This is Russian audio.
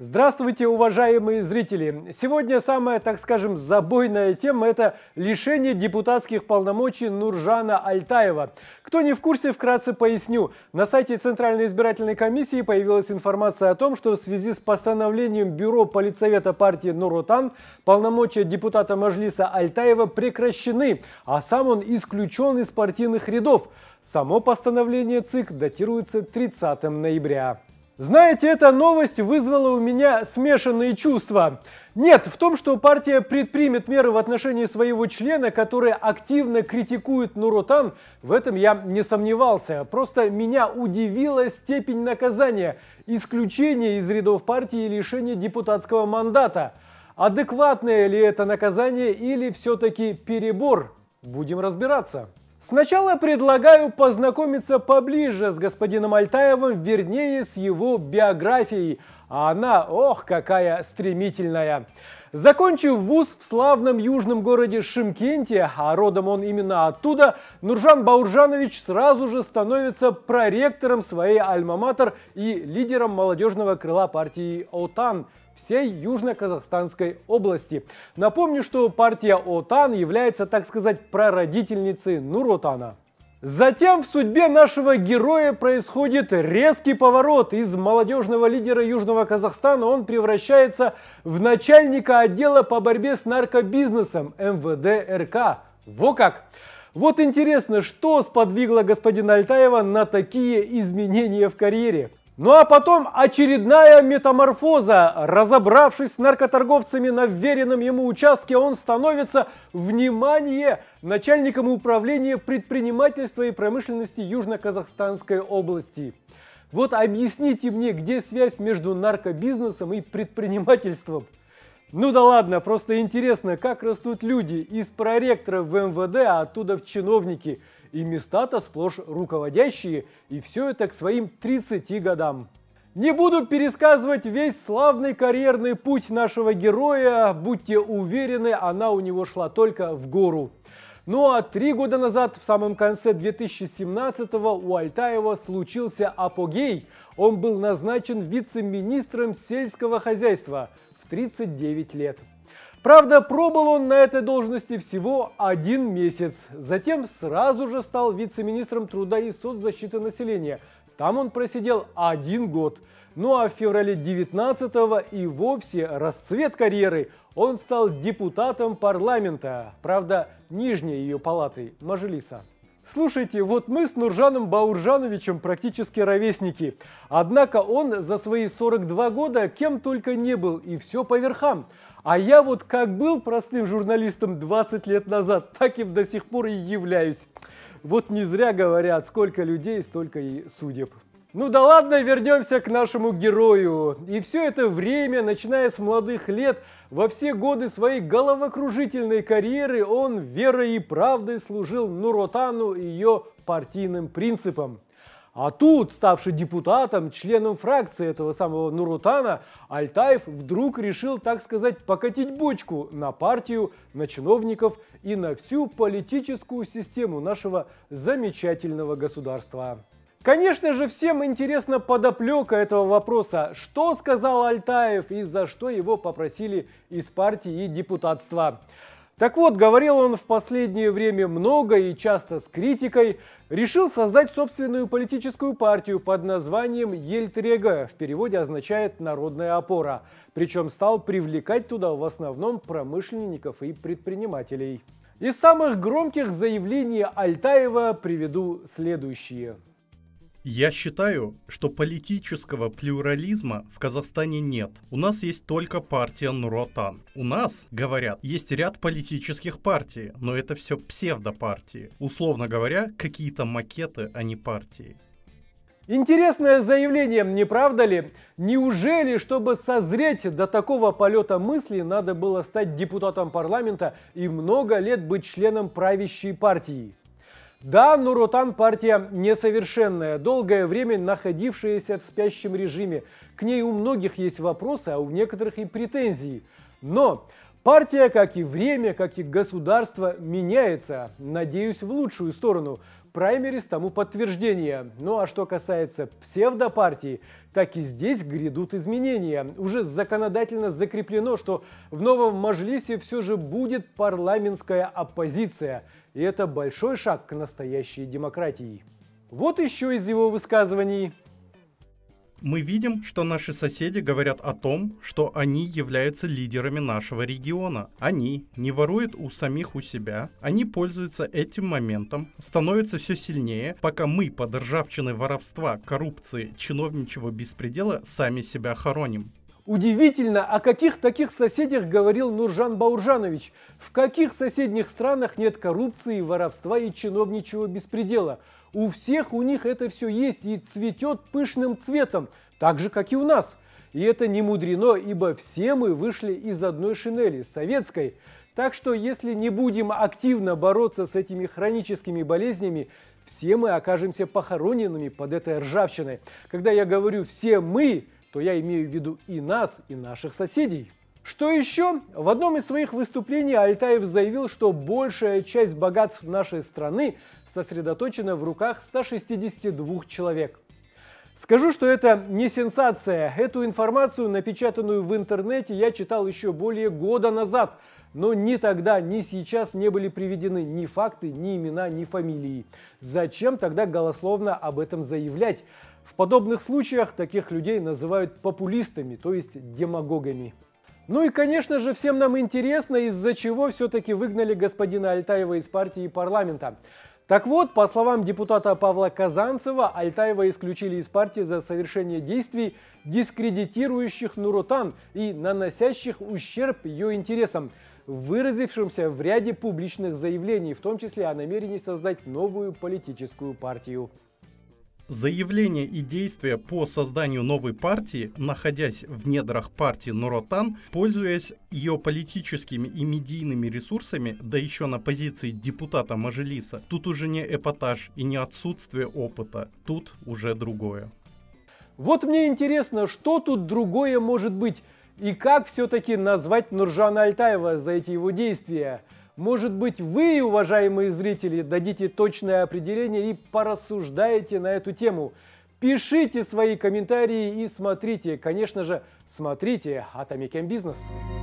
Здравствуйте, уважаемые зрители! Сегодня самая, так скажем, забойная тема – это лишение депутатских полномочий Нуржана Альтаева. Кто не в курсе, вкратце поясню. На сайте Центральной избирательной комиссии появилась информация о том, что в связи с постановлением Бюро Политсовета партии Нуротан полномочия депутата Мажлиса Альтаева прекращены, а сам он исключен из партийных рядов. Само постановление ЦИК датируется 30 ноября. Знаете, эта новость вызвала у меня смешанные чувства. Нет, в том, что партия предпримет меры в отношении своего члена, который активно критикует Нуротан, в этом я не сомневался. Просто меня удивила степень наказания, исключение из рядов партии и лишение депутатского мандата. Адекватное ли это наказание или все-таки перебор? Будем разбираться. Сначала предлагаю познакомиться поближе с господином Альтаевым, вернее, с его биографией. А она, ох, какая стремительная. Закончив вуз в славном южном городе Шимкенте, а родом он именно оттуда, Нуржан Бауржанович сразу же становится проректором своей альма-матер и лидером молодежного крыла партии «Отан», всей Южно-Казахстанской области. Напомню, что партия ОТАН является, так сказать, прародительницей Нуротана. Затем в судьбе нашего героя происходит резкий поворот. Из молодежного лидера Южного Казахстана он превращается в начальника отдела по борьбе с наркобизнесом МВД РК. Во как! Вот интересно, что сподвигло господина Альтаева на такие изменения в карьере? Ну а потом очередная метаморфоза. Разобравшись с наркоторговцами на вверенном ему участке, он становится, внимание, начальником управления предпринимательства и промышленности Южно-Казахстанской области. Вот объясните мне, где связь между наркобизнесом и предпринимательством? Ну да ладно, просто интересно, как растут люди из проректора в МВД, а оттуда в чиновники – и места-то сплошь руководящие, и все это к своим 30 годам. Не буду пересказывать весь славный карьерный путь нашего героя, будьте уверены, она у него шла только в гору. Ну а три года назад, в самом конце 2017-го, у Альтаева случился апогей. Он был назначен вице-министром сельского хозяйства в 39 лет. Правда, пробыл он на этой должности всего один месяц. Затем сразу же стал вице-министром труда и соцзащиты населения. Там он просидел один год. Ну а в феврале 19-го и вовсе расцвет карьеры. Он стал депутатом парламента, правда, нижней ее палатой — Мажилиса. Слушайте, вот мы с Нуржаном Бауржановичем практически ровесники. Однако он за свои 42 года кем только не был, и все по верхам. А я вот как был простым журналистом 20 лет назад, так и до сих пор и являюсь. Вот не зря говорят, сколько людей, столько и судеб. Ну да ладно, вернемся к нашему герою. И все это время, начиная с молодых лет, во все годы своей головокружительной карьеры он верой и правдой служил Нуротану и ее партийным принципам. А тут, ставший депутатом, членом фракции этого самого Нурутана, Альтаев вдруг решил, так сказать, покатить бочку на партию, на чиновников и на всю политическую систему нашего замечательного государства. Конечно же, всем интересна подоплека этого вопроса. Что сказал Альтаев и за что его попросили из партии и депутатства? Так вот, говорил он в последнее время много и часто с критикой, решил создать собственную политическую партию под названием Ельтрега, в переводе означает «народная опора», причем стал привлекать туда в основном промышленников и предпринимателей. Из самых громких заявлений Альтаева приведу следующие. Я считаю, что политического плюрализма в Казахстане нет. У нас есть только партия Нуротан. У нас, говорят, есть ряд политических партий, но это все псевдопартии. Условно говоря, какие-то макеты, а не партии. Интересное заявление, не правда ли? Неужели, чтобы созреть до такого полета мысли, надо было стать депутатом парламента и много лет быть членом правящей партии? Да, Нуротан партия несовершенная, долгое время находившаяся в спящем режиме. К ней у многих есть вопросы, а у некоторых и претензии. Но партия, как и время, как и государство, меняется, надеюсь, в лучшую сторону – праймерис тому подтверждение. Ну а что касается псевдопартий, так и здесь грядут изменения. Уже законодательно закреплено, что в новом Мажлисе все же будет парламентская оппозиция. И это большой шаг к настоящей демократии. Вот еще из его высказываний. Мы видим, что наши соседи говорят о том, что они являются лидерами нашего региона. Они не воруют у самих у себя, они пользуются этим моментом, становятся все сильнее, пока мы под ржавчиной воровства, коррупции, чиновничего беспредела сами себя хороним. Удивительно, о каких таких соседях говорил Нуржан Бауржанович. В каких соседних странах нет коррупции, воровства и чиновничьего беспредела? У всех у них это все есть и цветет пышным цветом, так же, как и у нас. И это не мудрено, ибо все мы вышли из одной шинели, советской. Так что если не будем активно бороться с этими хроническими болезнями, все мы окажемся похороненными под этой ржавчиной. Когда я говорю «все мы», то я имею в виду и нас, и наших соседей. Что еще? В одном из своих выступлений Альтаев заявил, что большая часть богатств нашей страны сосредоточена в руках 162 человек. Скажу, что это не сенсация. Эту информацию, напечатанную в интернете, я читал еще более года назад. Но ни тогда, ни сейчас не были приведены ни факты, ни имена, ни фамилии. Зачем тогда голословно об этом заявлять? В подобных случаях таких людей называют популистами, то есть демагогами. Ну и, конечно же, всем нам интересно, из-за чего все-таки выгнали господина Альтаева из партии и парламента. Так вот, по словам депутата Павла Казанцева, Альтаева исключили из партии за совершение действий, дискредитирующих Нуротан и наносящих ущерб ее интересам, выразившимся в ряде публичных заявлений, в том числе о намерении создать новую политическую партию. Заявление и действия по созданию новой партии, находясь в недрах партии Нуротан, пользуясь ее политическими и медийными ресурсами, да еще на позиции депутата Мажилиса, тут уже не эпатаж и не отсутствие опыта, тут уже другое. Вот мне интересно, что тут другое может быть и как все-таки назвать Нуржана Альтаева за эти его действия – может быть, вы, уважаемые зрители, дадите точное определение и порассуждаете на эту тему. Пишите свои комментарии и смотрите, конечно же, смотрите Атамикен Бизнес. Бизнес.